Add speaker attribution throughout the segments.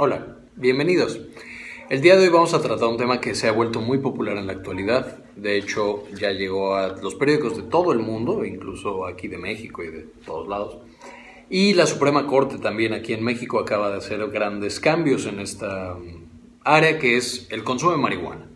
Speaker 1: Hola, bienvenidos. El día de hoy vamos a tratar un tema que se ha vuelto muy popular en la actualidad. De hecho, ya llegó a los periódicos de todo el mundo, incluso aquí de México y de todos lados. Y la Suprema Corte también aquí en México acaba de hacer grandes cambios en esta área que es el consumo de marihuana.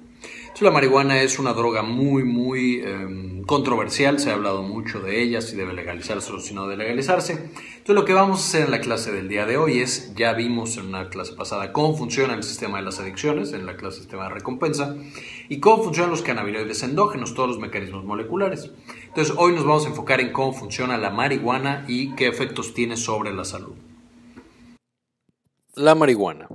Speaker 1: la marihuana es una droga muy, muy... Em, controversial, se ha hablado mucho de ella, si debe legalizarse o si no debe legalizarse. Entonces lo que vamos a hacer en la clase del día de hoy es, ya vimos en una clase pasada cómo funciona el sistema de las adicciones, en la clase sistema de recompensa, y cómo funcionan los cannabinoides endógenos, todos los mecanismos moleculares. Entonces hoy nos vamos a enfocar en cómo funciona la marihuana y qué efectos tiene sobre la salud. La marihuana.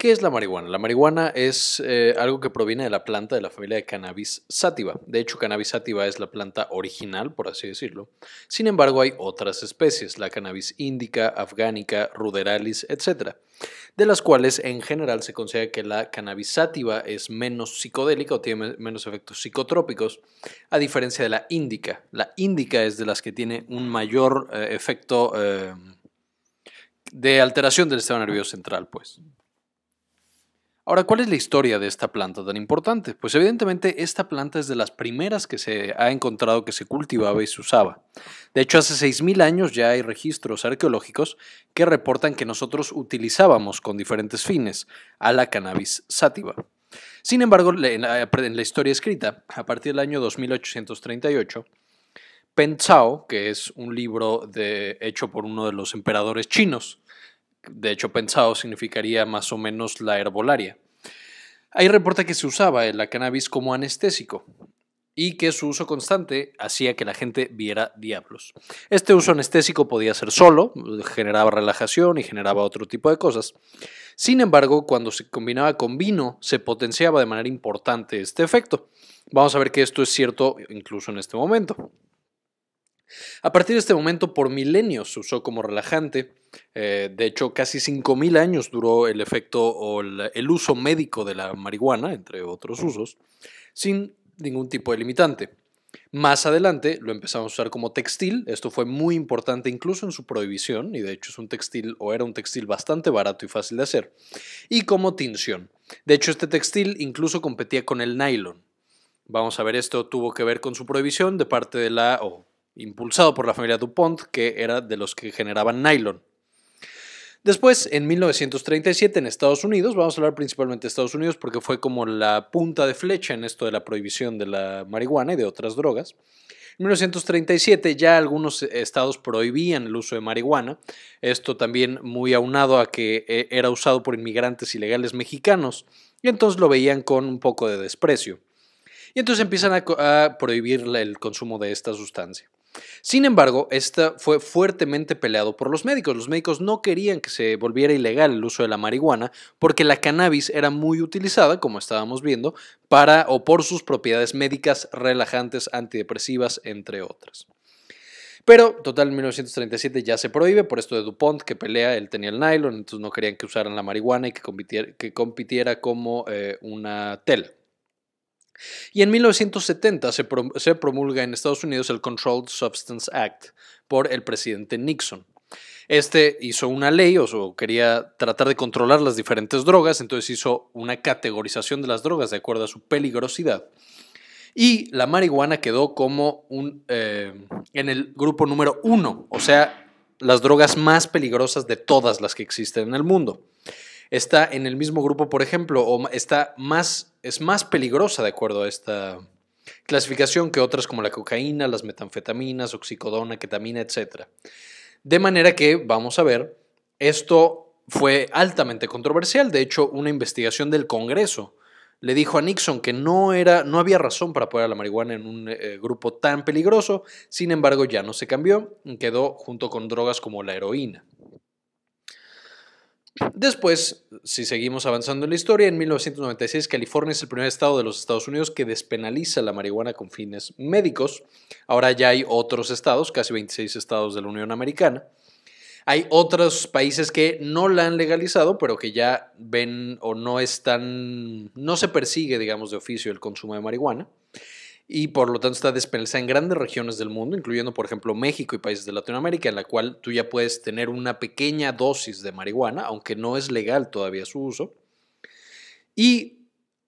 Speaker 1: ¿Qué es la marihuana? La marihuana es eh, algo que proviene de la planta de la familia de cannabis sativa. De hecho, cannabis sativa es la planta original, por así decirlo. Sin embargo, hay otras especies, la cannabis índica, afgánica, ruderalis, etcétera, de las cuales en general se considera que la cannabis sativa es menos psicodélica o tiene menos efectos psicotrópicos, a diferencia de la indica. La indica es de las que tiene un mayor eh, efecto eh, de alteración del sistema nervioso central, pues. Ahora, ¿cuál es la historia de esta planta tan importante? Pues evidentemente esta planta es de las primeras que se ha encontrado que se cultivaba y se usaba. De hecho, hace 6.000 años ya hay registros arqueológicos que reportan que nosotros utilizábamos con diferentes fines a la cannabis sativa. Sin embargo, en la historia escrita, a partir del año 2838, Pen que es un libro hecho por uno de los emperadores chinos, de hecho pensado significaría más o menos la herbolaria. Hay reporta que se usaba la cannabis como anestésico y que su uso constante hacía que la gente viera diablos. Este uso anestésico podía ser solo, generaba relajación y generaba otro tipo de cosas. Sin embargo, cuando se combinaba con vino, se potenciaba de manera importante este efecto. Vamos a ver que esto es cierto incluso en este momento. A partir de este momento, por milenios se usó como relajante. Eh, de hecho, casi 5.000 años duró el efecto o el, uso médico de la marihuana, entre otros usos, sin ningún tipo de limitante. Más adelante lo empezamos a usar como textil, esto fue muy importante incluso en su prohibición, y de hecho es un textil o era un textil bastante barato y fácil de hacer, y como tinción. De hecho este textil incluso competía con el nylon. Vamos a ver, esto tuvo que ver con su prohibición de parte de la, impulsado por la familia Dupont, que era de los que generaban nylon. Después, en 1937, en Estados Unidos, vamos a hablar principalmente de Estados Unidos porque fue como la punta de flecha en esto de la prohibición de la marihuana y de otras drogas. En 1937 ya algunos estados prohibían el uso de marihuana, esto también muy aunado a que eh, era usado por inmigrantes ilegales mexicanos, y entonces lo veían con un poco de desprecio. Y entonces empiezan a, prohibir el consumo de esta sustancia. Sin embargo, esta fue fuertemente peleado por los médicos. Los médicos no querían que se volviera ilegal el uso de la marihuana porque la cannabis era muy utilizada, como estábamos viendo, para o por sus propiedades médicas relajantes, antidepresivas, entre otras. Pero, total, en 1937 ya se prohíbe por esto de DuPont que pelea, él tenía el nylon, entonces no querían que usaran la marihuana y que compitiera, como eh, una tela. Y en 1970 se, promulga en Estados Unidos el Controlled Substance Act por el presidente Nixon. Este hizo una ley, o quería tratar de controlar las diferentes drogas, entonces hizo una categorización de las drogas de acuerdo a su peligrosidad. Y la marihuana quedó como eh, en el grupo número uno, o sea, las drogas más peligrosas de todas las que existen en el mundo está en el mismo grupo, por ejemplo, o está más, es más peligrosa de acuerdo a esta clasificación que otras como la cocaína, las metanfetaminas, oxicodona, ketamina, etc. De manera que, vamos a ver, esto fue altamente controversial. De hecho, una investigación del Congreso le dijo a Nixon que no, era, no había razón para poner a la marihuana en un eh, grupo tan peligroso, sin embargo ya no se cambió, quedó junto con drogas como la heroína. Después, si seguimos avanzando en la historia, en 1996 California es el primer estado de los Estados Unidos que despenaliza la marihuana con fines médicos. Ahora ya hay otros estados, casi 26 estados de la Unión Americana. Hay otros países que no la han legalizado, pero que ya ven o no están, no se persigue, digamos, de oficio el consumo de marihuana y por lo tanto está despenalizada en grandes regiones del mundo, incluyendo por ejemplo México y países de Latinoamérica, en la cual tú ya puedes tener una pequeña dosis de marihuana, aunque no es legal todavía su uso. Y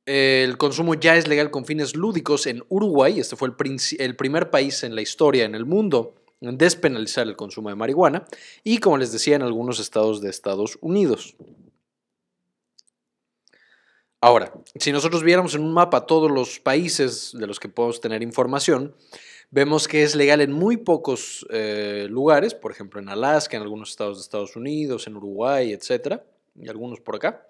Speaker 1: eh, el consumo ya es legal con fines lúdicos en Uruguay, este fue el, el primer país en la historia en el mundo en despenalizar el consumo de marihuana, y como les decía, en algunos estados de Estados Unidos. Ahora, si nosotros viéramos en un mapa todos los países de los que podemos tener información, vemos que es legal en muy pocos eh, lugares, por ejemplo en Alaska, en algunos estados de Estados Unidos, en Uruguay, etcétera, y algunos por acá.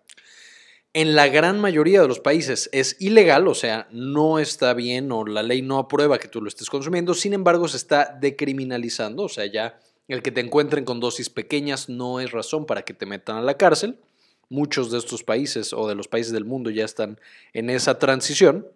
Speaker 1: En la gran mayoría de los países es ilegal, o sea, no está bien o la ley no aprueba que tú lo estés consumiendo, sin embargo se está decriminalizando, o sea, ya el que te encuentren con dosis pequeñas no es razón para que te metan a la cárcel muchos de estos países o de los países del mundo ya están en esa transición.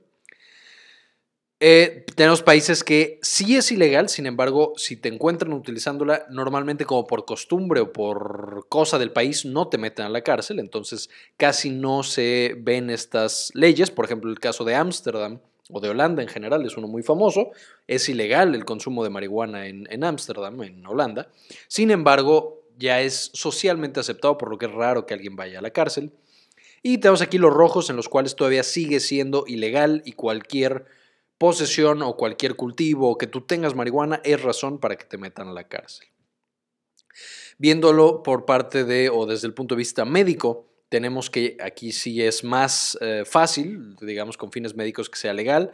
Speaker 1: Eh, tenemos países que sí es ilegal, sin embargo, si te encuentran utilizándola, normalmente como por costumbre o por cosa del país, no te meten a la cárcel, entonces casi no se ven estas leyes. Por ejemplo, el caso de Ámsterdam o de Holanda en general es uno muy famoso. Es ilegal el consumo de marihuana en Ámsterdam, en Holanda. Sin embargo, ya es socialmente aceptado, por lo que es raro que alguien vaya a la cárcel. Y tenemos aquí los rojos, en los cuales todavía sigue siendo ilegal y cualquier posesión o cualquier cultivo que tú tengas marihuana es razón para que te metan a la cárcel. Viéndolo por parte de o desde el punto de vista médico, tenemos que aquí sí es más eh, fácil, digamos con fines médicos que sea legal,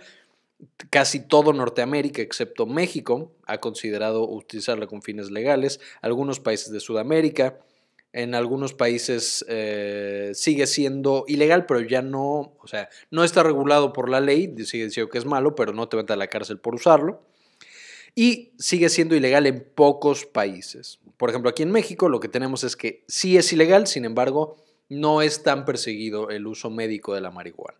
Speaker 1: Casi todo Norteamérica, excepto México, ha considerado utilizarla con fines legales, algunos países de Sudamérica, en algunos países eh, sigue siendo ilegal, pero ya no, o sea, no está regulado por la ley, sigue diciendo que es malo, pero no te van a la cárcel por usarlo. Y sigue siendo ilegal en pocos países. Por ejemplo, aquí en México lo que tenemos es que sí es ilegal, sin embargo, no es tan perseguido el uso médico de la marihuana.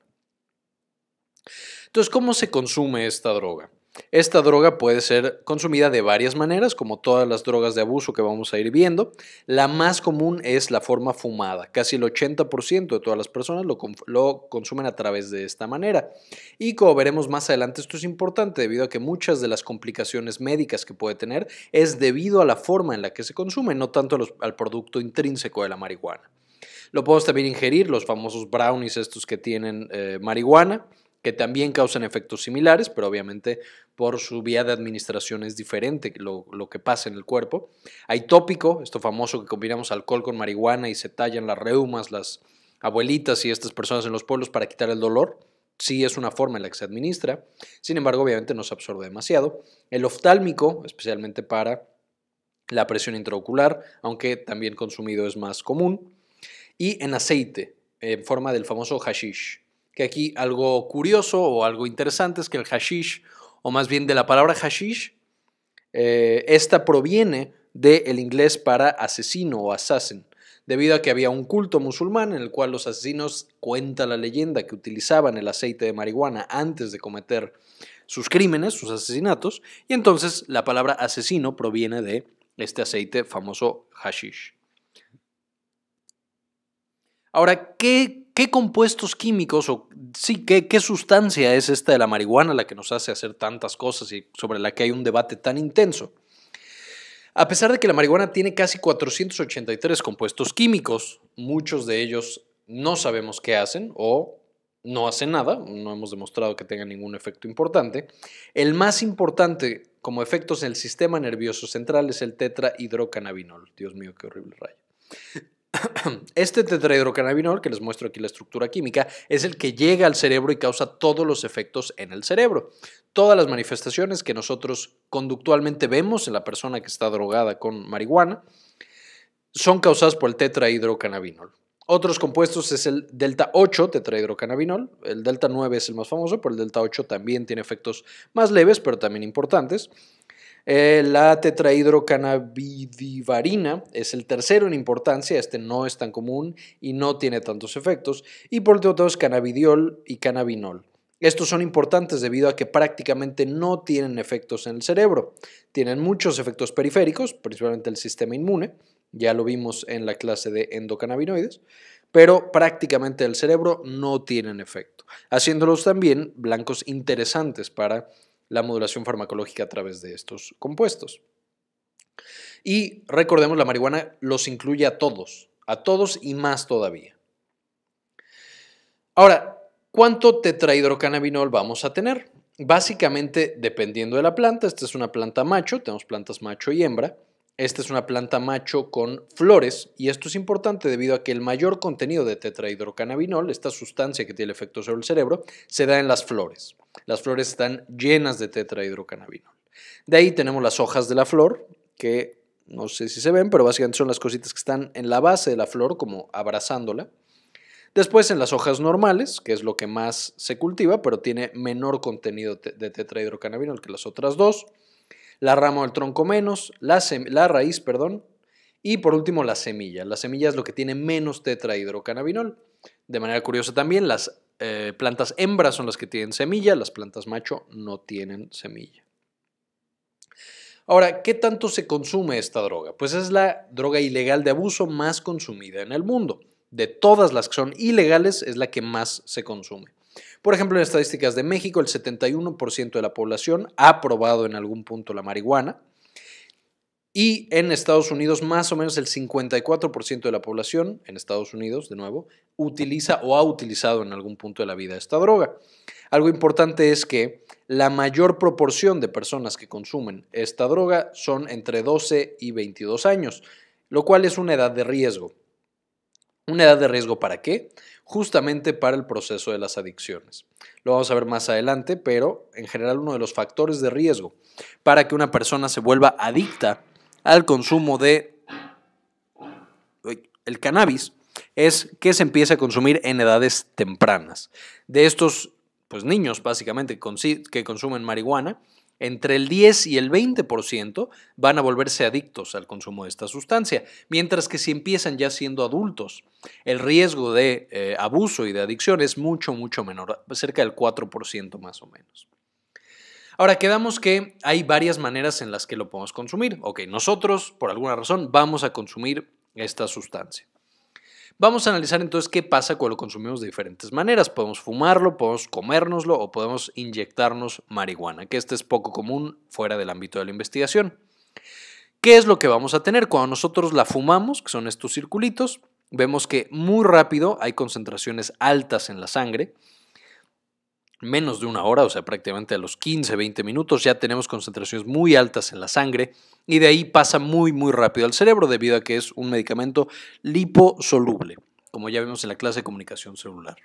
Speaker 1: Entonces, ¿cómo se consume esta droga? Esta droga puede ser consumida de varias maneras, como todas las drogas de abuso que vamos a ir viendo. La más común es la forma fumada. Casi el 80% de todas las personas lo, consumen a través de esta manera. Y como veremos más adelante, esto es importante debido a que muchas de las complicaciones médicas que puede tener es debido a la forma en la que se consume, no tanto al producto intrínseco de la marihuana. Lo podemos también ingerir, los famosos brownies estos que tienen eh, marihuana que también causan efectos similares, pero obviamente por su vía de administración es diferente lo, que pasa en el cuerpo. Hay tópico, esto famoso que combinamos alcohol con marihuana y se tallan las reumas, las abuelitas y estas personas en los pueblos para quitar el dolor. Sí es una forma en la que se administra, sin embargo obviamente no se absorbe demasiado. El oftálmico, especialmente para la presión intraocular, aunque también consumido es más común. Y en aceite, en forma del famoso hashish que aquí algo curioso o algo interesante es que el hashish, o más bien de la palabra hashish, eh, esta proviene del inglés para asesino o assassin, debido a que había un culto musulmán en el cual los asesinos, cuenta la leyenda, que utilizaban el aceite de marihuana antes de cometer sus crímenes, sus asesinatos, y entonces la palabra asesino proviene de este aceite famoso hashish. Ahora, ¿qué ¿Qué compuestos químicos o sí, qué, qué sustancia es esta de la marihuana la que nos hace hacer tantas cosas y sobre la que hay un debate tan intenso? A pesar de que la marihuana tiene casi 483 compuestos químicos, muchos de ellos no sabemos qué hacen o no hacen nada, no hemos demostrado que tengan ningún efecto importante. El más importante como efectos en el sistema nervioso central es el tetrahidrocannabinol. Dios mío, qué horrible rayo. Este tetrahidrocannabinol, que les muestro aquí la estructura química, es el que llega al cerebro y causa todos los efectos en el cerebro. Todas las manifestaciones que nosotros conductualmente vemos en la persona que está drogada con marihuana son causadas por el tetrahidrocannabinol. Otros compuestos es el delta 8 tetrahidrocannabinol, el delta 9 es el más famoso, pero el delta 8 también tiene efectos más leves, pero también importantes la tetrahidrocannabidivarina es el tercero en importancia, este no es tan común y no tiene tantos efectos. Y por otro es cannabidiol y cannabinol. Estos son importantes debido a que prácticamente no tienen efectos en el cerebro. Tienen muchos efectos periféricos, principalmente el sistema inmune, ya lo vimos en la clase de endocannabinoides, pero prácticamente el cerebro no tienen efecto, haciéndolos también blancos interesantes para la modulación farmacológica a través de estos compuestos. Y recordemos, la marihuana los incluye a todos, a todos y más todavía. Ahora, ¿cuánto tetrahidrocannabinol vamos a tener? Básicamente, dependiendo de la planta, esta es una planta macho, tenemos plantas macho y hembra, esta es una planta macho con flores y esto es importante debido a que el mayor contenido de tetrahidrocannabinol, esta sustancia que tiene el efecto sobre el cerebro, se da en las flores. Las flores están llenas de tetrahidrocannabinol. De ahí tenemos las hojas de la flor, que no sé si se ven, pero básicamente son las cositas que están en la base de la flor, como abrazándola. Después en las hojas normales, que es lo que más se cultiva, pero tiene menor contenido de tetrahidrocannabinol que las otras dos la rama o el tronco menos, la, raíz, perdón, y por último la semilla. La semilla es lo que tiene menos tetrahidrocannabinol. De manera curiosa también, las eh, plantas hembras son las que tienen semilla, las plantas macho no tienen semilla. Ahora, ¿qué tanto se consume esta droga? Pues es la droga ilegal de abuso más consumida en el mundo. De todas las que son ilegales, es la que más se consume. Por ejemplo, en estadísticas de México, el 71% de la población ha probado en algún punto la marihuana. Y en Estados Unidos, más o menos el 54% de la población, en Estados Unidos, de nuevo, utiliza o ha utilizado en algún punto de la vida esta droga. Algo importante es que la mayor proporción de personas que consumen esta droga son entre 12 y 22 años, lo cual es una edad de riesgo. Una edad de riesgo para qué? Justamente para el proceso de las adicciones. Lo vamos a ver más adelante, pero en general uno de los factores de riesgo para que una persona se vuelva adicta al consumo de el cannabis es que se empiece a consumir en edades tempranas. De estos pues niños básicamente que consumen marihuana, entre el 10 y el 20% van a volverse adictos al consumo de esta sustancia, mientras que si empiezan ya siendo adultos, el riesgo de eh, abuso y de adicción es mucho, mucho menor, cerca del 4% más o menos. Ahora, quedamos que hay varias maneras en las que lo podemos consumir. Ok, nosotros, por alguna razón, vamos a consumir esta sustancia. Vamos a analizar entonces qué pasa cuando lo consumimos de diferentes maneras. Podemos fumarlo, podemos comérnoslo o podemos inyectarnos marihuana, que este es poco común fuera del ámbito de la investigación. ¿Qué es lo que vamos a tener? Cuando nosotros la fumamos, que son estos circulitos, vemos que muy rápido hay concentraciones altas en la sangre, menos de una hora, o sea, prácticamente a los 15, 20 minutos, ya tenemos concentraciones muy altas en la sangre y de ahí pasa muy, muy rápido al cerebro debido a que es un medicamento liposoluble, como ya vimos en la clase de comunicación celular.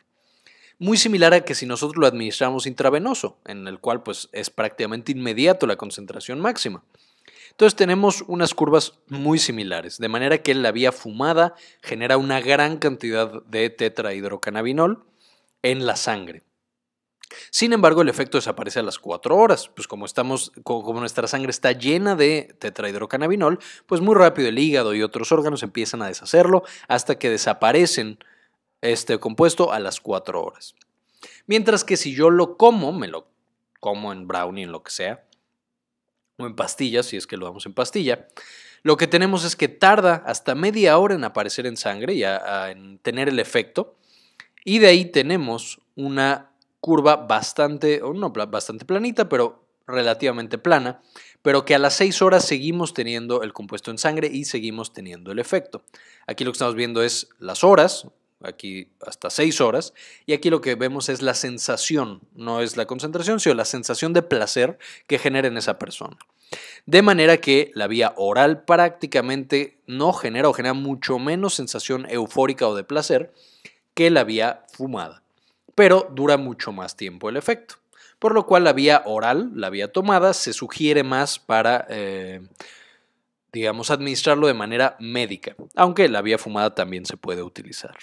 Speaker 1: Muy similar a que si nosotros lo administramos intravenoso, en el cual pues es prácticamente inmediato la concentración máxima. Entonces tenemos unas curvas muy similares, de manera que la vía fumada genera una gran cantidad de tetrahidrocannabinol en la sangre. Sin embargo, el efecto desaparece a las 4 horas, pues como, estamos, como nuestra sangre está llena de tetrahidrocannabinol, pues muy rápido el hígado y otros órganos empiezan a deshacerlo hasta que desaparecen este compuesto a las 4 horas. Mientras que si yo lo como, me lo como en brownie, en lo que sea, o en pastillas, si es que lo damos en pastilla, lo que tenemos es que tarda hasta media hora en aparecer en sangre y en tener el efecto, y de ahí tenemos una curva bastante, o no bastante planita, pero relativamente plana, pero que a las seis horas seguimos teniendo el compuesto en sangre y seguimos teniendo el efecto. Aquí lo que estamos viendo es las horas, aquí hasta seis horas, y aquí lo que vemos es la sensación, no es la concentración, sino la sensación de placer que genera en esa persona. De manera que la vía oral prácticamente no genera o genera mucho menos sensación eufórica o de placer que la vía fumada pero dura mucho más tiempo el efecto. Por lo cual la vía oral, la vía tomada, se sugiere más para, eh, digamos, administrarlo de manera médica, aunque la vía fumada también se puede utilizar.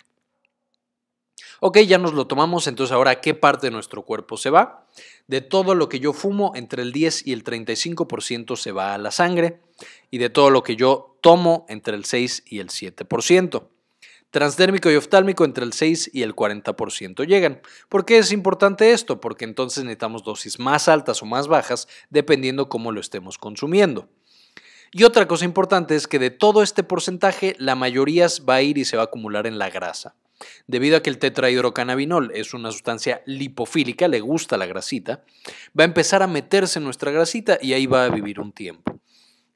Speaker 1: Ok, ya nos lo tomamos, entonces ahora qué parte de nuestro cuerpo se va. De todo lo que yo fumo, entre el 10 y el 35% se va a la sangre y de todo lo que yo tomo, entre el 6 y el 7%. Transdérmico y oftálmico entre el 6 y el 40% llegan. ¿Por qué es importante esto? Porque entonces necesitamos dosis más altas o más bajas dependiendo cómo lo estemos consumiendo. Y otra cosa importante es que de todo este porcentaje la mayoría va a ir y se va a acumular en la grasa. Debido a que el tetrahidrocannabinol es una sustancia lipofílica, le gusta la grasita, va a empezar a meterse en nuestra grasita y ahí va a vivir un tiempo.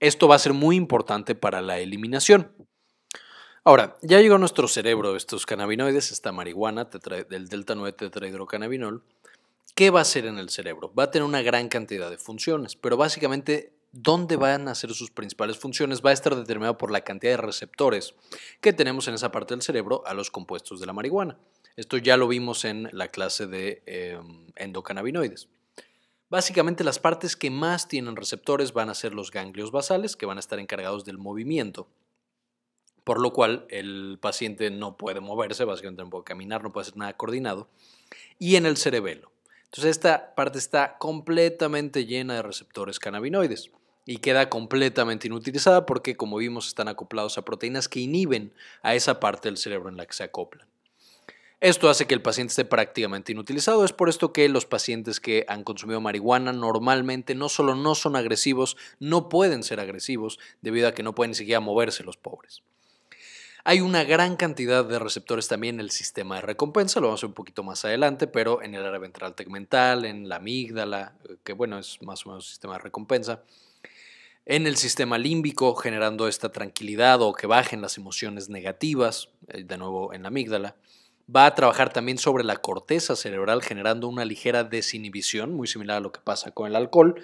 Speaker 1: Esto va a ser muy importante para la eliminación. Ahora, ya llegó a nuestro cerebro estos cannabinoides, esta marihuana del delta 9 tetrahidrocannabinol. ¿Qué va a hacer en el cerebro? Va a tener una gran cantidad de funciones, pero básicamente dónde van a ser sus principales funciones va a estar determinado por la cantidad de receptores que tenemos en esa parte del cerebro a los compuestos de la marihuana. Esto ya lo vimos en la clase de em, endocannabinoides. Básicamente las partes que más tienen receptores van a ser los ganglios basales, que van a estar encargados del movimiento por lo cual el paciente no puede moverse, básicamente no puede caminar, no puede hacer nada coordinado, y en el cerebelo. Entonces esta parte está completamente llena de receptores cannabinoides y queda completamente inutilizada porque, como vimos, están acoplados a proteínas que inhiben a esa parte del cerebro en la que se acoplan. Esto hace que el paciente esté prácticamente inutilizado. Es por esto que los pacientes que han consumido marihuana normalmente no solo no son agresivos, no pueden ser agresivos debido a que no pueden ni siquiera moverse los pobres. Hay una gran cantidad de receptores también en el sistema de recompensa, lo vamos a ver un poquito más adelante, pero en el área ventral tegmental, en la amígdala, eh, que bueno, es más o menos sistema de recompensa en el sistema límbico, generando esta tranquilidad o que bajen las emociones negativas, eh, de nuevo en la amígdala. Va a trabajar también sobre la corteza cerebral, generando una ligera desinhibición, muy similar a lo que pasa con el alcohol,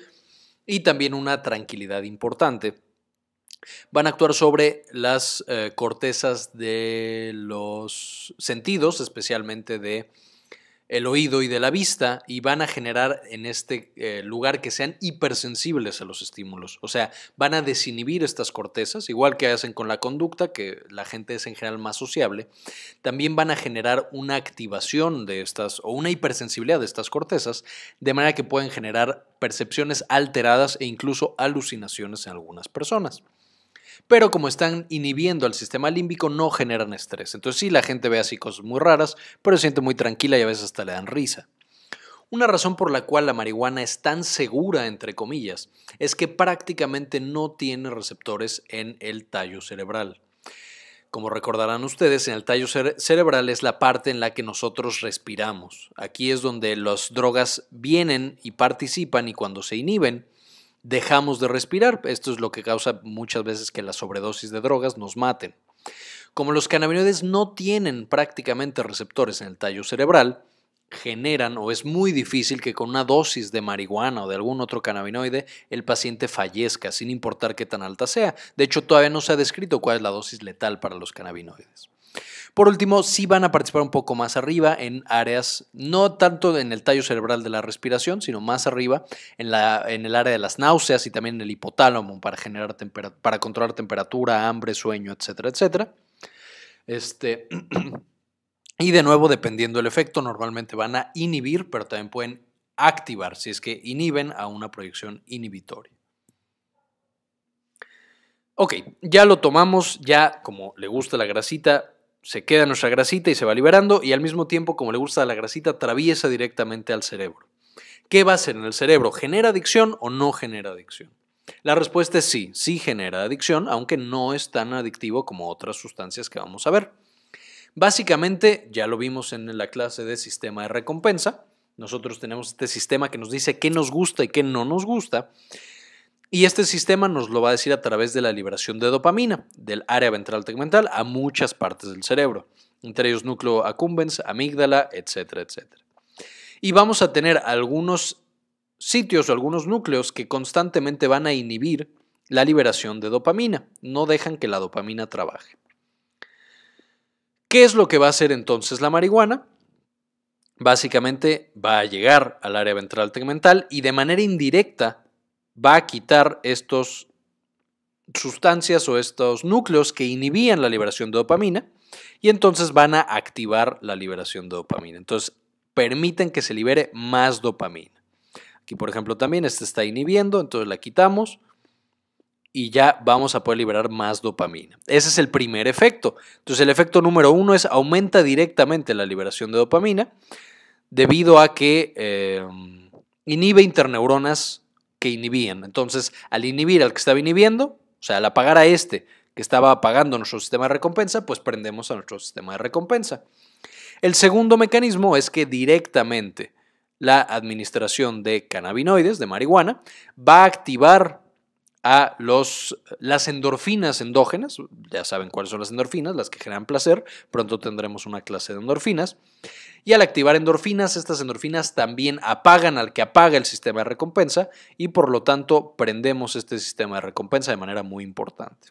Speaker 1: y también una tranquilidad importante. Van a actuar sobre las eh, cortezas de los sentidos, especialmente de el oído y de la vista, y van a generar en este eh, lugar que sean hipersensibles a los estímulos. O sea, van a desinhibir estas cortezas, igual que hacen con la conducta, que la gente es en general más sociable. También van a generar una activación de estas o una hipersensibilidad de estas cortezas, de manera que pueden generar percepciones alteradas e incluso alucinaciones en algunas personas. Pero como están inhibiendo al sistema límbico, no generan estrés. Entonces sí, la gente ve así cosas muy raras, pero se siente muy tranquila y a veces hasta le dan risa. Una razón por la cual la marihuana es tan segura, entre comillas, es que prácticamente no tiene receptores en el tallo cerebral. Como recordarán ustedes, en el tallo cerebral es la parte en la que nosotros respiramos. Aquí es donde las drogas vienen y participan y cuando se inhiben, dejamos de respirar. Esto es lo que causa muchas veces que la sobredosis de drogas nos maten. Como los cannabinoides no tienen prácticamente receptores en el tallo cerebral, generan o es muy difícil que con una dosis de marihuana o de algún otro cannabinoide el paciente fallezca, sin importar qué tan alta sea. De hecho, todavía no se ha descrito cuál es la dosis letal para los cannabinoides. Por último, sí van a participar un poco más arriba en áreas, no tanto en el tallo cerebral de la respiración, sino más arriba en, la, en el área de las náuseas y también en el hipotálamo para, generar para controlar temperatura, hambre, sueño, etcétera, etcétera. Este. Y de nuevo, dependiendo del efecto, normalmente van a inhibir, pero también pueden activar, si es que inhiben a una proyección inhibitoria. Ok, ya lo tomamos, ya como le gusta la grasita, se queda nuestra grasita y se va liberando y al mismo tiempo, como le gusta la grasita, atraviesa directamente al cerebro. ¿Qué va a hacer en el cerebro? ¿Genera adicción o no genera adicción? La respuesta es sí, sí genera adicción, aunque no es tan adictivo como otras sustancias que vamos a ver. Básicamente, ya lo vimos en la clase de sistema de recompensa, nosotros tenemos este sistema que nos dice qué nos gusta y qué no nos gusta. Y este sistema nos lo va a decir a través de la liberación de dopamina del área ventral tegmental a muchas partes del cerebro, entre ellos núcleo accumbens, amígdala, etcétera, etcétera. Y vamos a tener algunos sitios o algunos núcleos que constantemente van a inhibir la liberación de dopamina, no dejan que la dopamina trabaje. ¿Qué es lo que va a hacer entonces la marihuana? Básicamente va a llegar al área ventral tegmental y de manera indirecta va a quitar estos sustancias o estos núcleos que inhibían la liberación de dopamina y entonces van a activar la liberación de dopamina. Entonces, permiten que se libere más dopamina. Aquí, por ejemplo, también este está inhibiendo, entonces la quitamos y ya vamos a poder liberar más dopamina. Ese es el primer efecto. Entonces, el efecto número uno es aumenta directamente la liberación de dopamina debido a que eh, inhibe interneuronas que inhibían. Entonces, al inhibir al que estaba inhibiendo, o sea, al apagar a este que estaba apagando nuestro sistema de recompensa, pues prendemos a nuestro sistema de recompensa. El segundo mecanismo es que directamente la administración de cannabinoides, de marihuana, va a activar a los, las endorfinas endógenas, ya saben cuáles son las endorfinas, las que generan placer, pronto tendremos una clase de endorfinas, y al activar endorfinas, estas endorfinas también apagan al que apaga el sistema de recompensa y por lo tanto prendemos este sistema de recompensa de manera muy importante.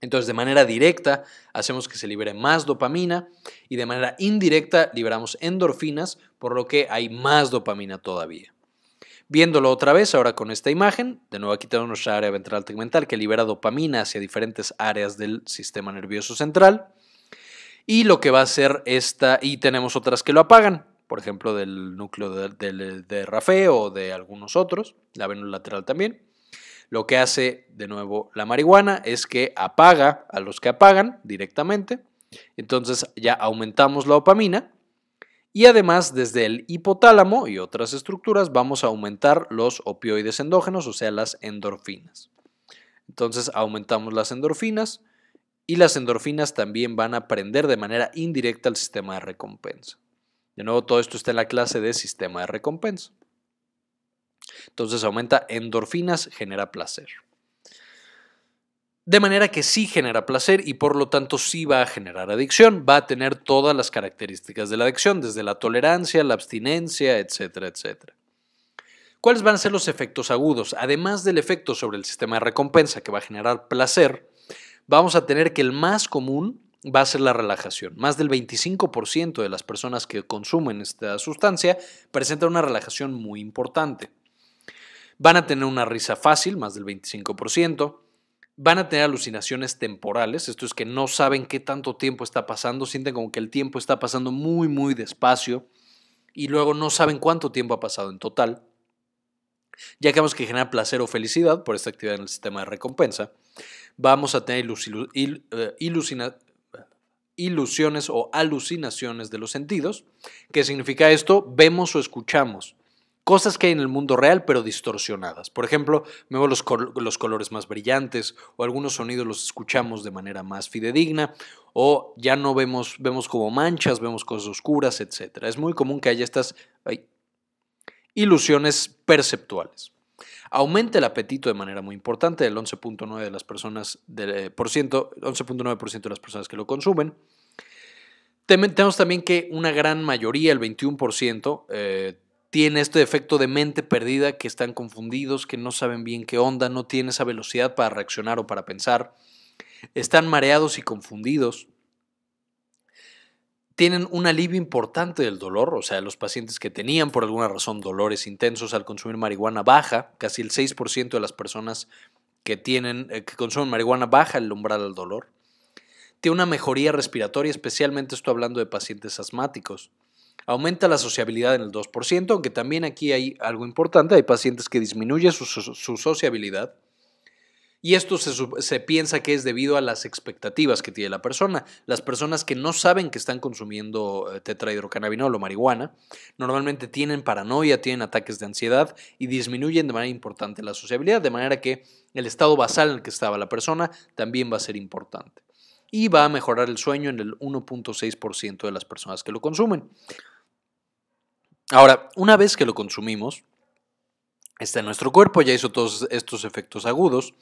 Speaker 1: Entonces, de manera directa, hacemos que se libere más dopamina y de manera indirecta liberamos endorfinas, por lo que hay más dopamina todavía. Viéndolo otra vez, ahora con esta imagen, de nuevo aquí tenemos nuestra área ventral tegmental que libera dopamina hacia diferentes áreas del sistema nervioso central. Y lo que va a hacer esta, y tenemos otras que lo apagan, por ejemplo, del núcleo de, Rafe o de algunos otros, la vena lateral también. Lo que hace de nuevo la marihuana es que apaga a los que apagan directamente. Entonces ya aumentamos la dopamina y además, desde el hipotálamo y otras estructuras, vamos a aumentar los opioides endógenos, o sea, las endorfinas. Entonces, aumentamos las endorfinas y las endorfinas también van a prender de manera indirecta el sistema de recompensa. De nuevo, todo esto está en la clase de sistema de recompensa. Entonces aumenta endorfinas, genera placer. De manera que sí genera placer y por lo tanto sí va a generar adicción, va a tener todas las características de la adicción, desde la tolerancia, la abstinencia, etcétera, etcétera. ¿Cuáles van a ser los efectos agudos? Además del efecto sobre el sistema de recompensa que va a generar placer, vamos a tener que el más común va a ser la relajación. Más del 25% de las personas que consumen esta sustancia presentan una relajación muy importante. Van a tener una risa fácil, más del 25%, van a tener alucinaciones temporales, esto es que no saben qué tanto tiempo está pasando, sienten como que el tiempo está pasando muy, muy despacio y luego no saben cuánto tiempo ha pasado en total. Ya que vamos que generar placer o felicidad por esta actividad en el sistema de recompensa, vamos a tener eh, ilusiones o alucinaciones de los sentidos. ¿Qué significa esto? Vemos o escuchamos cosas que hay en el mundo real pero distorsionadas. Por ejemplo, vemos los, colores más brillantes o algunos sonidos los escuchamos de manera más fidedigna o ya no vemos, vemos como manchas, vemos cosas oscuras, etc. Es muy común que haya estas ilusiones perceptuales. Aumenta el apetito de manera muy importante, el 11.9% de las personas, de las personas que lo consumen. Tenemos también que una gran mayoría, el 21%, eh, tienen este efecto de mente perdida, que están confundidos, que no saben bien qué onda, no tienen esa velocidad para reaccionar o para pensar, están mareados y confundidos, tienen un alivio importante del dolor, o sea, los pacientes que tenían por alguna razón dolores intensos al consumir marihuana baja, casi el 6% de las personas que, tienen, eh, que consumen marihuana baja el umbral al dolor. Tiene una mejoría respiratoria, especialmente estoy hablando de pacientes asmáticos Aumenta la sociabilidad en el 2%, aunque también aquí hay algo importante, hay pacientes que disminuye su, sociabilidad. Y esto se, piensa que es debido a las expectativas que tiene la persona. Las personas que no saben que están consumiendo eh, tetrahidrocannabinol o marihuana normalmente tienen paranoia, tienen ataques de ansiedad y disminuyen de manera importante la sociabilidad, de manera que el estado basal en el que estaba la persona también va a ser importante. Y va a mejorar el sueño en el 1.6% de las personas que lo consumen. Ahora, una vez que lo consumimos, está en nuestro cuerpo, ya hizo todos estos efectos agudos,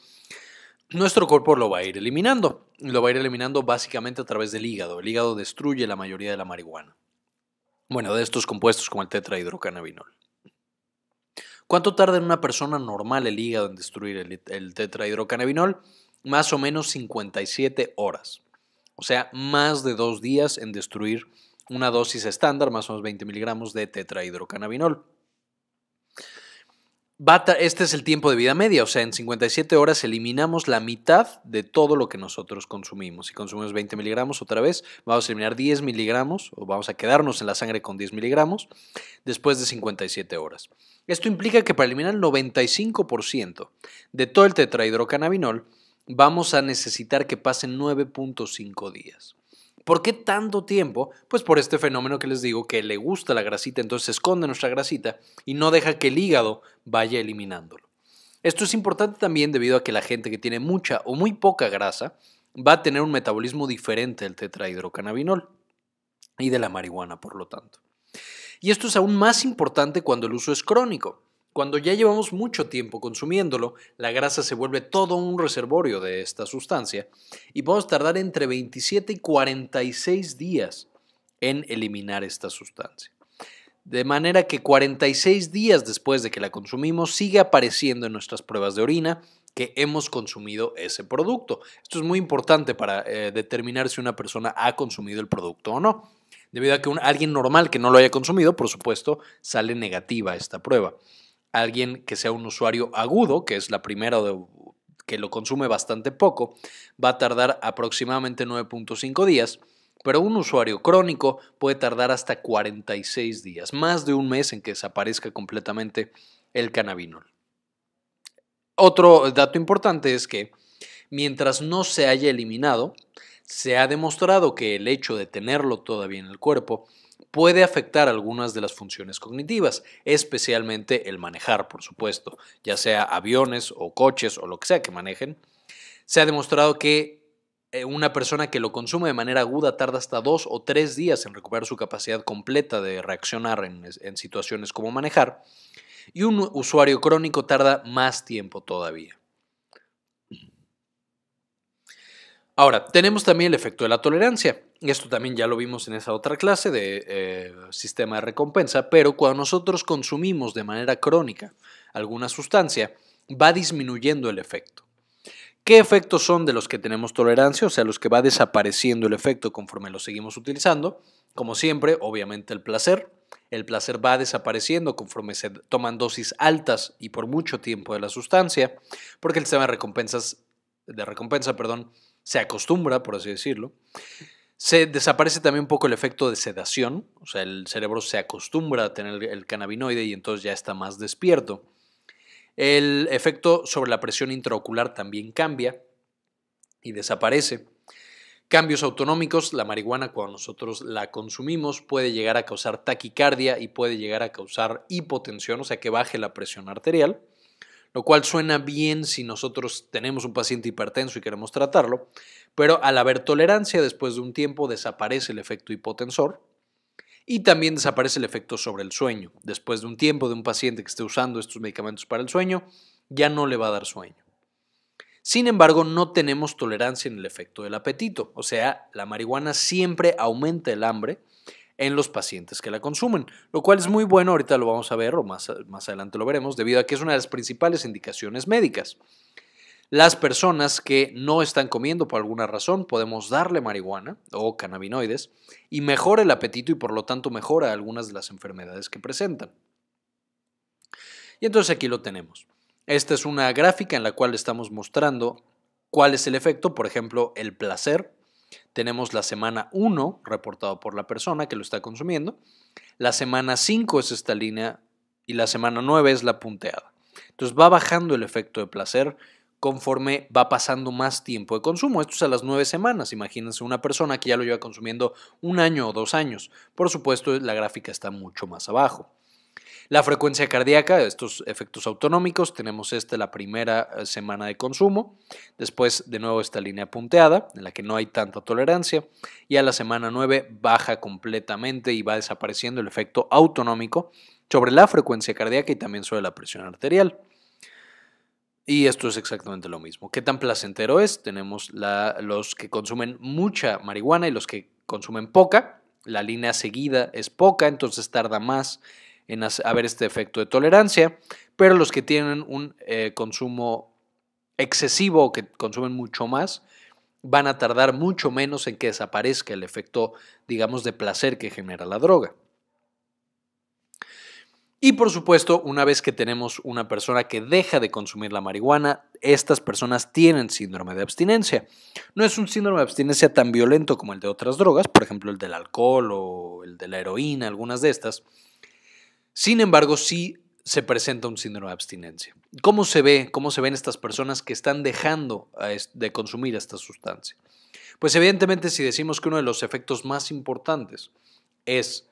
Speaker 1: nuestro cuerpo lo va a ir eliminando. Lo va a ir eliminando básicamente a través del hígado. El hígado destruye la mayoría de la marihuana. Bueno, de estos compuestos como el tetrahidrocannabinol. ¿Cuánto tarda en una persona normal el hígado en destruir el, el tetrahidrocannabinol? Más o menos 57 horas. O sea, más de dos días en destruir una dosis estándar, más o menos 20 miligramos de tetrahidrocannabinol. Este es el tiempo de vida media, o sea, en 57 horas eliminamos la mitad de todo lo que nosotros consumimos. Si consumimos 20 miligramos otra vez, vamos a eliminar 10 miligramos o vamos a quedarnos en la sangre con 10 miligramos después de 57 horas. Esto implica que para eliminar el 95% de todo el tetrahidrocannabinol, vamos a necesitar que pasen 9.5 días. ¿Por qué tanto tiempo? Pues por este fenómeno que les digo que le gusta la grasita, entonces esconde nuestra grasita y no deja que el hígado vaya eliminándolo. Esto es importante también debido a que la gente que tiene mucha o muy poca grasa va a tener un metabolismo diferente del tetrahidrocannabinol y de la marihuana, por lo tanto. Y esto es aún más importante cuando el uso es crónico. Cuando ya llevamos mucho tiempo consumiéndolo, la grasa se vuelve todo un reservorio de esta sustancia y podemos tardar entre 27 y 46 días en eliminar esta sustancia. De manera que 46 días después de que la consumimos sigue apareciendo en nuestras pruebas de orina que hemos consumido ese producto. Esto es muy importante para eh, determinar si una persona ha consumido el producto o no. Debido a que alguien normal que no lo haya consumido, por supuesto, sale negativa esta prueba alguien que sea un usuario agudo, que es la primera que lo consume bastante poco, va a tardar aproximadamente 9.5 días, pero un usuario crónico puede tardar hasta 46 días, más de un mes en que desaparezca completamente el cannabinol. Otro dato importante es que mientras no se haya eliminado, se ha demostrado que el hecho de tenerlo todavía en el cuerpo puede afectar algunas de las funciones cognitivas, especialmente el manejar, por supuesto, ya sea aviones o coches o lo que sea que manejen. Se ha demostrado que eh, una persona que lo consume de manera aguda tarda hasta dos o tres días en recuperar su capacidad completa de reaccionar en, en situaciones como manejar, y un usuario crónico tarda más tiempo todavía. Ahora, tenemos también el efecto de la tolerancia. Esto también ya lo vimos en esa otra clase de eh, sistema de recompensa, pero cuando nosotros consumimos de manera crónica alguna sustancia, va disminuyendo el efecto. ¿Qué efectos son de los que tenemos tolerancia? O sea, los que va desapareciendo el efecto conforme lo seguimos utilizando. Como siempre, obviamente el placer. El placer va desapareciendo conforme se toman dosis altas y por mucho tiempo de la sustancia, porque el sistema de recompensas de recompensa, perdón, se acostumbra, por así decirlo. Se desaparece también un poco el efecto de sedación, o sea, el cerebro se acostumbra a tener el cannabinoide y entonces ya está más despierto. El efecto sobre la presión intraocular también cambia y desaparece. Cambios autonómicos, la marihuana cuando nosotros la consumimos puede llegar a causar taquicardia y puede llegar a causar hipotensión, o sea que baje la presión arterial lo cual suena bien si nosotros tenemos un paciente hipertenso y queremos tratarlo, pero al haber tolerancia después de un tiempo desaparece el efecto hipotensor y también desaparece el efecto sobre el sueño. Después de un tiempo de un paciente que esté usando estos medicamentos para el sueño, ya no le va a dar sueño. Sin embargo, no tenemos tolerancia en el efecto del apetito, o sea, la marihuana siempre aumenta el hambre, en los pacientes que la consumen, lo cual es muy bueno, ahorita lo vamos a ver o más, más adelante lo veremos, debido a que es una de las principales indicaciones médicas. Las personas que no están comiendo por alguna razón, podemos darle marihuana o cannabinoides y mejora el apetito y por lo tanto mejora algunas de las enfermedades que presentan. Y entonces aquí lo tenemos. Esta es una gráfica en la cual estamos mostrando cuál es el efecto, por ejemplo, el placer tenemos la semana 1 reportado por la persona que lo está consumiendo. La semana 5 es esta línea y la semana 9 es la punteada. Entonces va bajando el efecto de placer conforme va pasando más tiempo de consumo. Esto es a las nueve semanas. Imagínense una persona que ya lo lleva consumiendo un año o dos años. Por supuesto, la gráfica está mucho más abajo. La frecuencia cardíaca, estos efectos autonómicos, tenemos esta la primera eh, semana de consumo, después de nuevo esta línea punteada en la que no hay tanta tolerancia y a la semana 9 baja completamente y va desapareciendo el efecto autonómico sobre la frecuencia cardíaca y también sobre la presión arterial. Y esto es exactamente lo mismo. ¿Qué tan placentero es? Tenemos la, los que consumen mucha marihuana y los que consumen poca. La línea seguida es poca, entonces tarda más en haber este efecto de tolerancia, pero los que tienen un eh, consumo excesivo o que consumen mucho más, van a tardar mucho menos en que desaparezca el efecto, digamos, de placer que genera la droga. Y por supuesto, una vez que tenemos una persona que deja de consumir la marihuana, estas personas tienen síndrome de abstinencia. No es un síndrome de abstinencia tan violento como el de otras drogas, por ejemplo el del alcohol o el de la heroína, algunas de estas, sin embargo, sí se presenta un síndrome de abstinencia. ¿Cómo se ve? ¿Cómo se ven estas personas que están dejando de consumir esta sustancia? Pues evidentemente si decimos que uno de los efectos más importantes es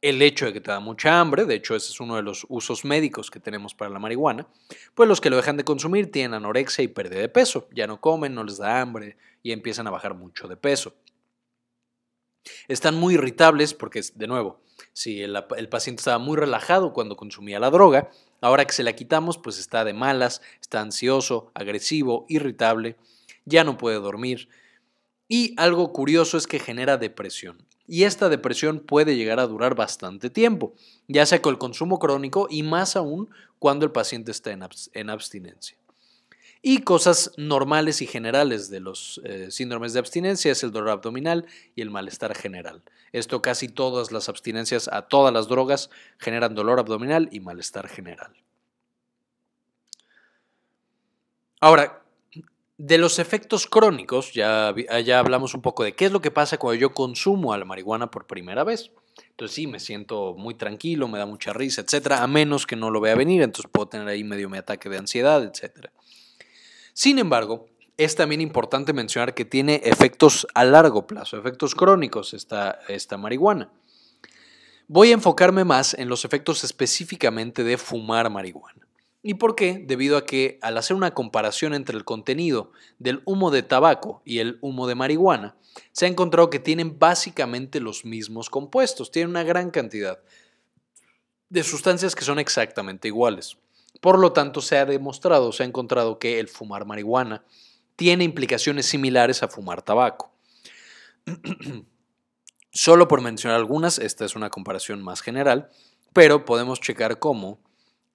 Speaker 1: el hecho de que te da mucha hambre, de hecho ese es uno de los usos médicos que tenemos para la marihuana, pues los que lo dejan de consumir tienen anorexia y pérdida de peso, ya no comen, no les da hambre y empiezan a bajar mucho de peso. Están muy irritables porque, de nuevo, si el, paciente estaba muy relajado cuando consumía la droga, ahora que se la quitamos, pues está de malas, está ansioso, agresivo, irritable, ya no puede dormir. Y algo curioso es que genera depresión. Y esta depresión puede llegar a durar bastante tiempo, ya sea con el consumo crónico y más aún cuando el paciente está en, abstinencia. Y cosas normales y generales de los eh, síndromes de abstinencia es el dolor abdominal y el malestar general. Esto casi todas las abstinencias a todas las drogas generan dolor abdominal y malestar general. Ahora, de los efectos crónicos, ya, ya hablamos un poco de qué es lo que pasa cuando yo consumo a la marihuana por primera vez. Entonces sí, me siento muy tranquilo, me da mucha risa, etcétera, a menos que no lo vea venir, entonces puedo tener ahí medio mi ataque de ansiedad, etcétera. Sin embargo, es también importante mencionar que tiene efectos a largo plazo, efectos crónicos esta, marihuana. Voy a enfocarme más en los efectos específicamente de fumar marihuana. ¿Y por qué? Debido a que al hacer una comparación entre el contenido del humo de tabaco y el humo de marihuana, se ha encontrado que tienen básicamente los mismos compuestos, tienen una gran cantidad de sustancias que son exactamente iguales. Por lo tanto, se ha demostrado, se ha encontrado que el fumar marihuana tiene implicaciones similares a fumar tabaco. Solo por mencionar algunas, esta es una comparación más general, pero podemos checar cómo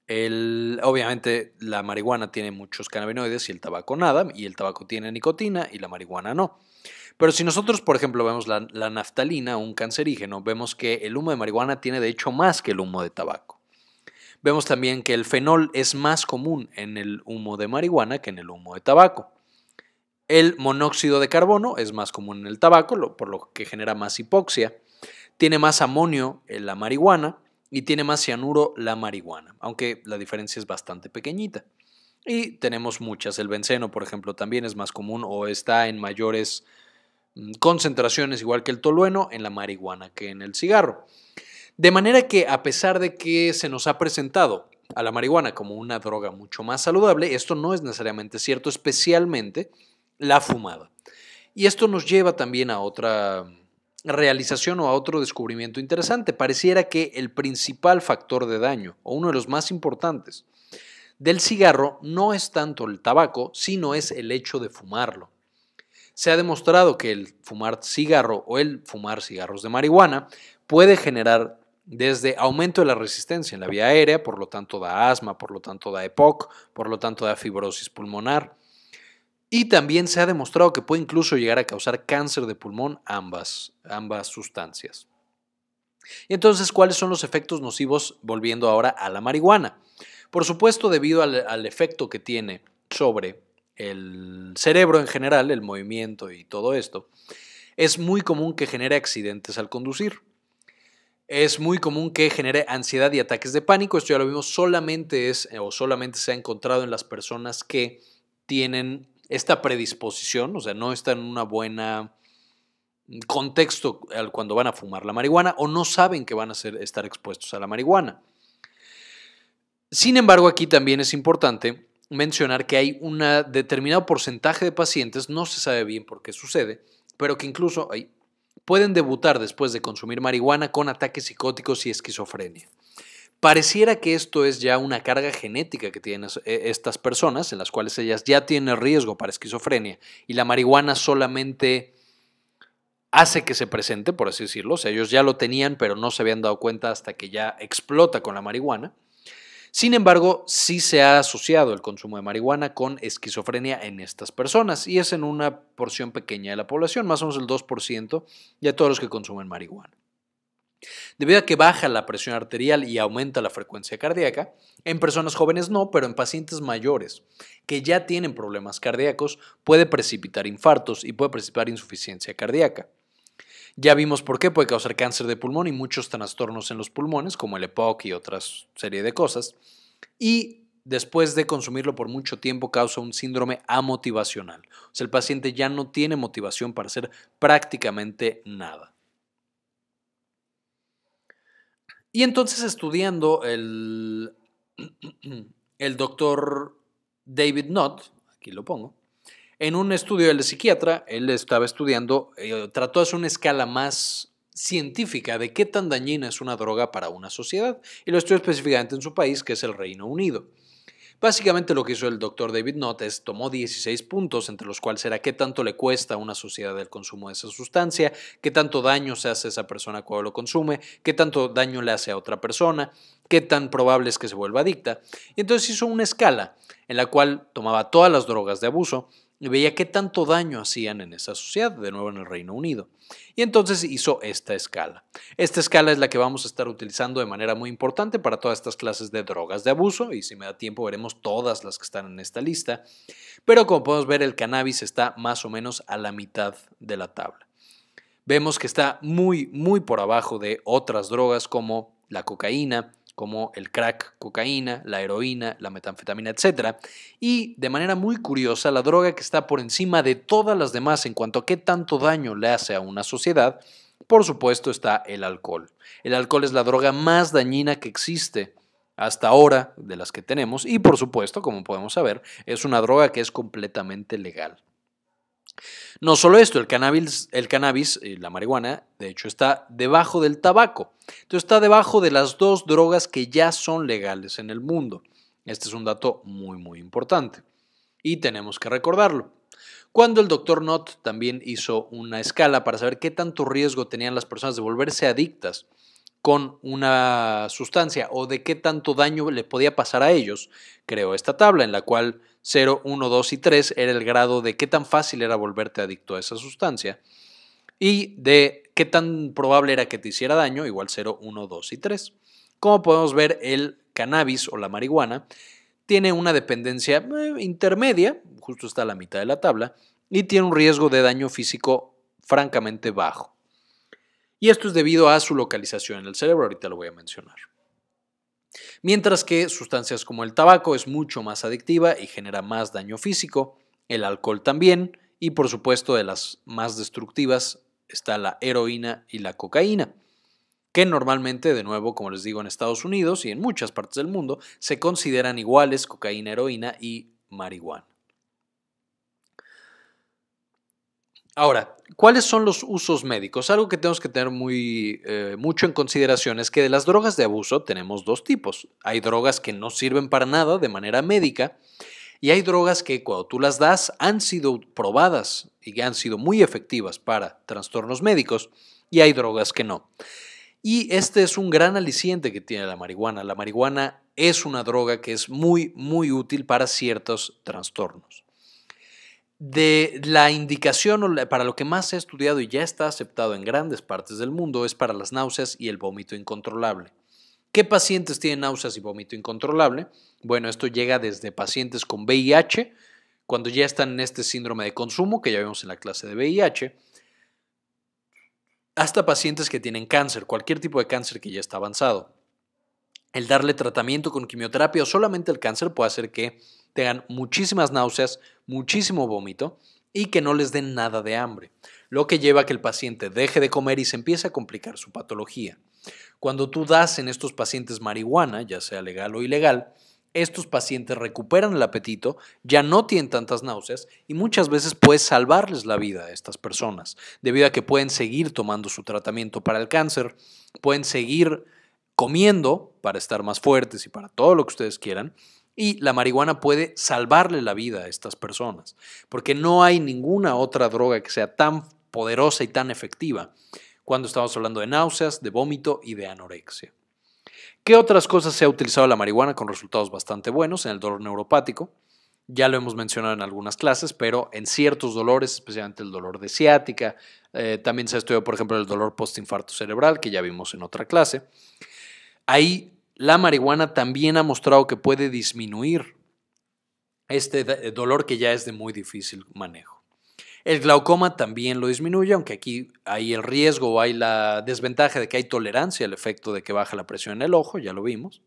Speaker 1: el, obviamente la marihuana tiene muchos cannabinoides y el tabaco nada, y el tabaco tiene nicotina y la marihuana no. Pero si nosotros, por ejemplo, vemos la naftalina, un cancerígeno, vemos que el humo de marihuana tiene de hecho más que el humo de tabaco. Vemos también que el fenol es más común en el humo de marihuana que en el humo de tabaco. El monóxido de carbono es más común en el tabaco, por lo que genera más hipoxia. Tiene más amonio en la marihuana y tiene más cianuro la marihuana, aunque la diferencia es bastante pequeñita. Y tenemos muchas. El benceno, por ejemplo, también es más común o está en mayores mm, concentraciones, igual que el tolueno, en la marihuana que en el cigarro. De manera que a pesar de que se nos ha presentado a la marihuana como una droga mucho más saludable, esto no es necesariamente cierto, especialmente la fumada. Y esto nos lleva también a otra realización o a otro descubrimiento interesante. Pareciera que el principal factor de daño, o uno de los más importantes, del cigarro no es tanto el tabaco, sino es el hecho de fumarlo. Se ha demostrado que el fumar cigarro o el fumar cigarros de marihuana puede generar desde aumento de la resistencia en la vía aérea, por lo tanto da asma, por lo tanto da EPOC, por lo tanto da fibrosis pulmonar. Y también se ha demostrado que puede incluso llegar a causar cáncer de pulmón ambas, ambas sustancias. Y entonces, ¿cuáles son los efectos nocivos volviendo ahora a la marihuana? Por supuesto, debido al, al efecto que tiene sobre el cerebro en general, el movimiento y todo esto, es muy común que genere accidentes al conducir. Es muy común que genere ansiedad y ataques de pánico. Esto ya lo vimos, solamente es eh, o solamente se ha encontrado en las personas que tienen esta predisposición, o sea, no están en una buena mm, contexto cuando van a fumar la marihuana o no saben que van a ser, estar expuestos a la marihuana. Sin embargo, aquí también es importante mencionar que hay un determinado porcentaje de pacientes, no se sabe bien por qué sucede, pero que incluso, hay pueden debutar después de consumir marihuana con ataques psicóticos y esquizofrenia. Pareciera que esto es ya una carga genética que tienen e, estas personas, en las cuales ellas ya tienen riesgo para esquizofrenia y la marihuana solamente hace que se presente, por así decirlo. O sea, ellos ya lo tenían, pero no se habían dado cuenta hasta que ya explota con la marihuana. Sin embargo, sí se ha asociado el consumo de marihuana con esquizofrenia en estas personas y es en una porción pequeña de la población, más o menos el 2% de todos los que consumen marihuana. Debido a que baja la presión arterial y aumenta la frecuencia cardíaca, en personas jóvenes no, pero en pacientes mayores que ya tienen problemas cardíacos puede precipitar infartos y puede precipitar insuficiencia cardíaca. Ya vimos por qué puede causar cáncer de pulmón y muchos trastornos en los pulmones, como el EPOC y otra serie de cosas. Y después de consumirlo por mucho tiempo causa un síndrome amotivacional. O sea, el paciente ya no tiene motivación para hacer prácticamente nada. Y entonces estudiando el, el doctor David Knott, aquí lo pongo, en un estudio del psiquiatra, él estaba estudiando, eh, trató de hacer una escala más científica de qué tan dañina es una droga para una sociedad, y lo estudió específicamente en su país, que es el Reino Unido. Básicamente lo que hizo el doctor David Knott es tomó 16 puntos, entre los cuales era qué tanto le cuesta a una sociedad el consumo de esa sustancia, qué tanto daño se hace a esa persona cuando lo consume, qué tanto daño le hace a otra persona, qué tan probable es que se vuelva adicta. Y entonces hizo una escala en la cual tomaba todas las drogas de abuso, veía qué tanto daño hacían en esa sociedad, de nuevo en el Reino Unido. Y entonces hizo esta escala. Esta escala es la que vamos a estar utilizando de manera muy importante para todas estas clases de drogas de abuso y si me da tiempo veremos todas las que están en esta lista. Pero como podemos ver el cannabis está más o menos a la mitad de la tabla. Vemos que está muy, muy por abajo de otras drogas como la cocaína, como el crack, cocaína, la heroína, la metanfetamina, etcétera. Y de manera muy curiosa, la droga que está por encima de todas las demás en cuanto a qué tanto daño le hace a una sociedad, por supuesto está el alcohol. El alcohol es la droga más dañina que existe hasta ahora de las que tenemos y por supuesto, como podemos saber, es una droga que es completamente legal. No solo esto, el cannabis, el cannabis, eh, la marihuana, de hecho, está debajo del tabaco. Entonces está debajo de las dos drogas que ya son legales en el mundo. Este es un dato muy, muy importante. Y tenemos que recordarlo. Cuando el doctor Knott también hizo una escala para saber qué tanto riesgo tenían las personas de volverse adictas con una sustancia o de qué tanto daño le podía pasar a ellos, creó esta tabla en la cual 0, 1, 2 y 3 era el grado de qué tan fácil era volverte adicto a esa sustancia y de qué tan probable era que te hiciera daño, igual 0, 1, 2 y 3. Como podemos ver, el cannabis o la marihuana tiene una dependencia eh, intermedia, justo está a la mitad de la tabla, y tiene un riesgo de daño físico francamente bajo. Y esto es debido a su localización en el cerebro, ahorita lo voy a mencionar. Mientras que sustancias como el tabaco es mucho más adictiva y genera más daño físico, el alcohol también, y por supuesto de las más destructivas está la heroína y la cocaína, que normalmente, de nuevo, como les digo, en Estados Unidos y en muchas partes del mundo, se consideran iguales cocaína, heroína y marihuana. Ahora, ¿cuáles son los usos médicos? Algo que tenemos que tener muy eh, mucho en consideración es que de las drogas de abuso tenemos dos tipos. Hay drogas que no sirven para nada de manera médica y hay drogas que cuando tú las das han sido probadas y que han sido muy efectivas para trastornos médicos y hay drogas que no. Y este es un gran aliciente que tiene la marihuana. La marihuana es una droga que es muy, muy útil para ciertos trastornos de la indicación para lo que más se ha estudiado y ya está aceptado en grandes partes del mundo es para las náuseas y el vómito incontrolable. ¿Qué pacientes tienen náuseas y vómito incontrolable? Bueno, esto llega desde pacientes con VIH, cuando ya están en este síndrome de consumo, que ya vimos en la clase de VIH, hasta pacientes que tienen cáncer, cualquier tipo de cáncer que ya está avanzado. El darle tratamiento con quimioterapia o solamente el cáncer puede hacer que tengan muchísimas náuseas, muchísimo vómito y que no les den nada de hambre, lo que lleva a que el paciente deje de comer y se empiece a complicar su patología. Cuando tú das en estos pacientes marihuana, ya sea legal o ilegal, estos pacientes recuperan el apetito, ya no tienen tantas náuseas y muchas veces puedes salvarles la vida a estas personas, debido a que pueden seguir tomando su tratamiento para el cáncer, pueden seguir comiendo para estar más fuertes y para todo lo que ustedes quieran, y la marihuana puede salvarle la vida a estas personas, porque no hay ninguna otra droga que sea tan poderosa y tan efectiva cuando estamos hablando de náuseas, de vómito y de anorexia. ¿Qué otras cosas se ha utilizado la marihuana con resultados bastante buenos en el dolor neuropático? Ya lo hemos mencionado en algunas clases, pero en ciertos dolores, especialmente el dolor de ciática, eh, también se ha estudiado, por ejemplo, el dolor postinfarto cerebral, que ya vimos en otra clase. Ahí la marihuana también ha mostrado que puede disminuir este eh, dolor que ya es de muy difícil manejo. El glaucoma también lo disminuye, aunque aquí hay el riesgo o hay la desventaja de que hay tolerancia al efecto de que baja la presión en el ojo, ya lo vimos.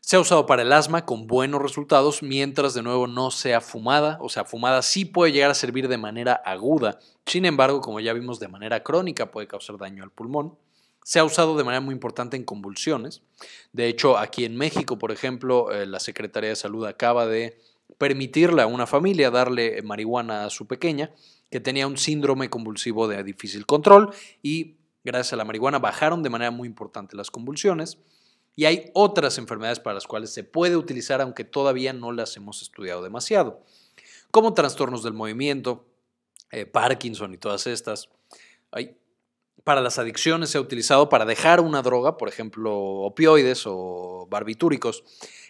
Speaker 1: Se ha usado para el asma con buenos resultados, mientras de nuevo no sea fumada, o sea, fumada sí puede llegar a servir de manera aguda, sin embargo, como ya vimos, de manera crónica puede causar daño al pulmón. Se ha usado de manera muy importante en convulsiones. De hecho, aquí en México, por ejemplo, eh, la Secretaría de Salud acaba de permitirle a una familia darle eh, marihuana a su pequeña que tenía un síndrome convulsivo de difícil control y gracias a la marihuana bajaron de manera muy importante las convulsiones. Y hay otras enfermedades para las cuales se puede utilizar, aunque todavía no las hemos estudiado demasiado, como trastornos del movimiento, eh, Parkinson y todas estas para las adicciones se ha utilizado para dejar una droga, por ejemplo, opioides o barbitúricos.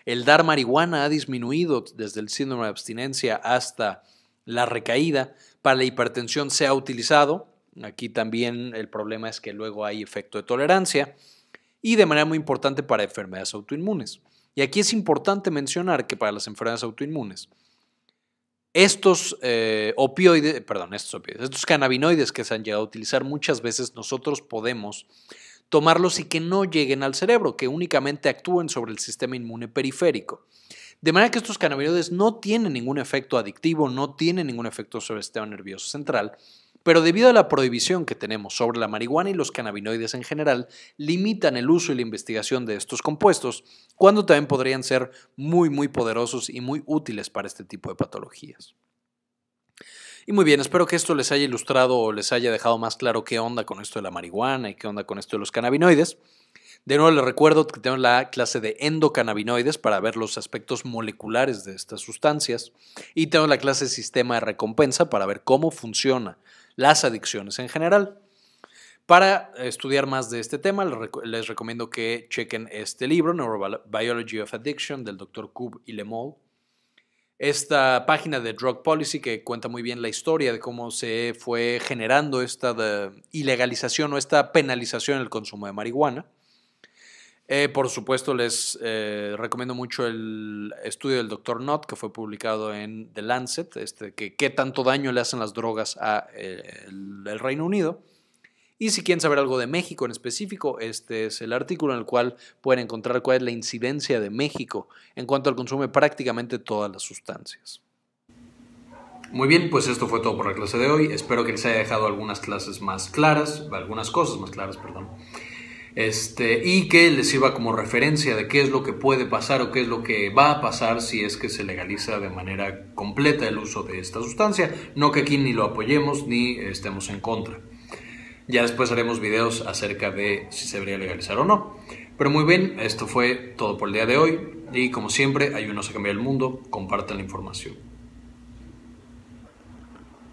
Speaker 1: El dar marihuana ha disminuido desde el síndrome de abstinencia hasta la recaída. Para la hipertensión se ha utilizado. Aquí también el problema es que luego hay efecto de tolerancia. Y de manera muy importante para enfermedades autoinmunes. Y aquí es importante mencionar que para las enfermedades autoinmunes, estos canabinoides eh, opioides, perdón, estos estos cannabinoides que se han llegado a utilizar muchas veces nosotros podemos tomarlos y que no lleguen al cerebro, que únicamente actúen sobre el sistema inmune periférico. De manera que estos cannabinoides no tienen ningún efecto adictivo, no tienen ningún efecto sobre el sistema nervioso central pero debido a la prohibición que tenemos sobre la marihuana y los cannabinoides en general, limitan el uso y la investigación de estos compuestos, cuando también podrían ser muy, muy poderosos y muy útiles para este tipo de patologías. Y muy bien, espero que esto les haya ilustrado o les haya dejado más claro qué onda con esto de la marihuana y qué onda con esto de los cannabinoides. De nuevo les recuerdo que tenemos la clase de endocannabinoides para ver los aspectos moleculares de estas sustancias y tengo la clase de sistema de recompensa para ver cómo funciona las adicciones en general. Para estudiar más de este tema, les recomiendo que chequen este libro, Neurobiology of Addiction, del Dr. Kub y Lemol. Esta página de Drug Policy que cuenta muy bien la historia de cómo se fue generando esta ilegalización o esta penalización del consumo de marihuana. Eh, por supuesto, les eh, recomiendo mucho el estudio del doctor Knott, que fue publicado en The Lancet, este, que qué tanto daño le hacen las drogas al eh, el Reino Unido. Y si quieren saber algo de México en específico, este es el artículo en el cual pueden encontrar cuál es la incidencia de México en cuanto al consumo de prácticamente todas las sustancias. Muy bien, pues esto fue todo por la clase de hoy. Espero que les haya dejado algunas clases más claras, algunas cosas más claras, perdón. Este, y que les sirva como referencia de qué es lo que puede pasar o qué es lo que va a pasar si es que se legaliza de manera completa el uso de esta sustancia, no que aquí ni lo apoyemos ni estemos en contra. Ya después haremos videos acerca de si se debería legalizar o no. Pero muy bien, esto fue todo por el día de hoy y como siempre, ayúdenos a cambiar el mundo, compartan la información.